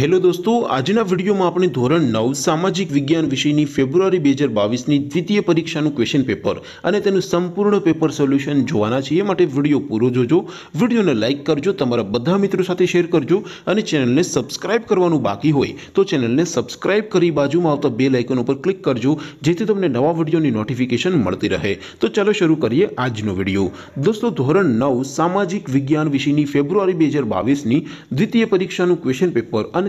hello दोस्तों आज ना वीडियो में आपण ધોરણ 9 સામાજિક વિજ્ઞાન વિષયની ફેબ્રુઆરી 2022 ની દ્વિતીય પરીક્ષા નું ક્વેશ્ચન પેપર અને તેનું સંપૂર્ણ પેપર સોલ્યુશન જોવાના છે એટલે વિડિયો પૂરો જોજો વિડિયોને લાઈક કરજો તમારા બધા મિત્રો સાથે શેર કરજો અને ચેનલને સબ્સ્ક્રાઇબ કરવાનું બાકી હોય તો ચેનલને સબ્સ્ક્રાઇબ કરી बाजूમાં આપતો બેલ આઇકન ઉપર ક્લિક કરજો જેથી તમને નવા વિડિયોની નોટિફિકેશન મળતી રહે તો ચાલો શરૂ કરીએ આજનો વિડિયો દોસ્તો ધોરણ 9 સામાજિક વિજ્ઞાન વિષયની ફેબ્રુઆરી 2022 ની દ્વિતીય પરીક્ષા નું ક્વેશ્ચન પેપર અને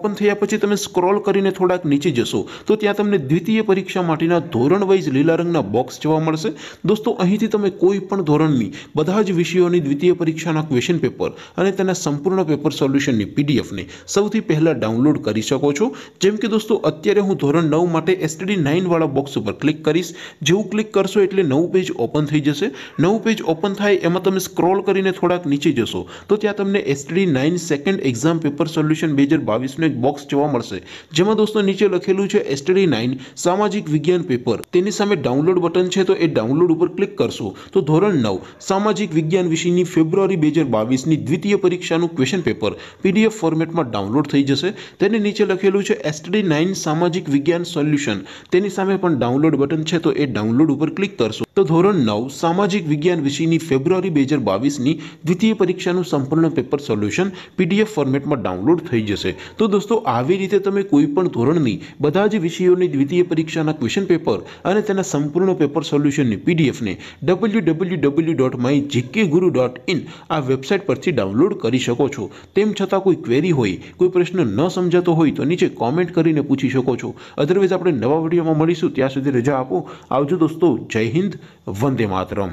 ઓપન થયા પછી તમે સ્ક્રોલ કરીને થોડાક નીચે જશો તો ત્યાં તમને દ્વિતીય પરીક્ષા માટેના ધોરણ વાઇઝ લીલા રંગના બોક્સ જોવા મળશે દોસ્તો અહીંથી તમે કોઈ પણ ધોરણની બધા જ વિષયોની દ્વિતીય પરીક્ષાના ક્વેશ્ચન પેપર અને તેના સંપૂર્ણ પેપર સોલ્યુશનની પીડીએફ ને સૌથી પહેલા ડાઉનલોડ કરી શકો છો જેમ કે દોસ્તો અત્યારે હું ધોરણ 9 માટે STD 9 વાળો બોક્સ ઉપર ક્લિક કરીશ જેવું ક્લિક કરશો એટલે નવ પેજ ઓપન થઈ જશે નવ પેજ ઓપન થાય એમાં તમે સ્ક્રોલ કરીને થોડાક નીચે જશો તો ત્યાં તમને STD 9 second exam paper solution 2022-23 એક બોક્સ જોવા મળશે જેમાં દોસ્તો નીચે લખેલું છે એસટડી નાઇન સામાજિક વિજ્ઞાન પેપર તેની સામે ડાઉનલોડ બટન છે તો એ ડાઉનલોડ ઉપર ક્લિક કરશો તો ધોરણ નવ સામાજિક વિજ્ઞાન વિષયની ફેબ્રુઆરી બે હજાર બાવીસની દ્વિતીય પરીક્ષાનું ક્વેશ્ચન પેપર પીડીએફ ફોર્મેટમાં ડાઉનલોડ થઈ જશે તેની નીચે લખેલું છે એસટડી નાઇન સામાજિક વિજ્ઞાન સોલ્યુશન તેની સામે પણ ડાઉનલોડ બટન છે તો એ ડાઉનલોડ ઉપર ક્લિક કરશો તો ધોરણ નવ સામાજિક વિજ્ઞાન વિષયની ફેબ્રુઆરી બે હજાર બાવીસની દ્વિતીય પરીક્ષાનું સંપૂર્ણ પેપર સોલ્યુશન પીડીએફ ફોર્મેટમાં ડાઉનલોડ થઈ જશે તો દોસ્તો આવી રીતે તમે કોઈ પણ ધોરણની બધા જ વિષયોની દ્વિતીય પરીક્ષાના ક્વેશ્ચન પેપર અને તેના સંપૂર્ણ પેપર સોલ્યુશનની પીડીએફને W W W dot my GK guru dot in આ વેબસાઇટ પરથી ડાઉનલોડ કરી શકો છો તેમ છતાં કોઈ ક્વેરી હોય કોઈ પ્રશ્ન ન સમજાતો હોય તો નીચે કોમેન્ટ કરીને પૂછી શકો છો અધરવાઇઝ આપણે નવા વિડીયોમાં મળીશું ત્યાં સુધી રજા આપો આવજો દોસ્તો જય હિન્દ వందే మాతరం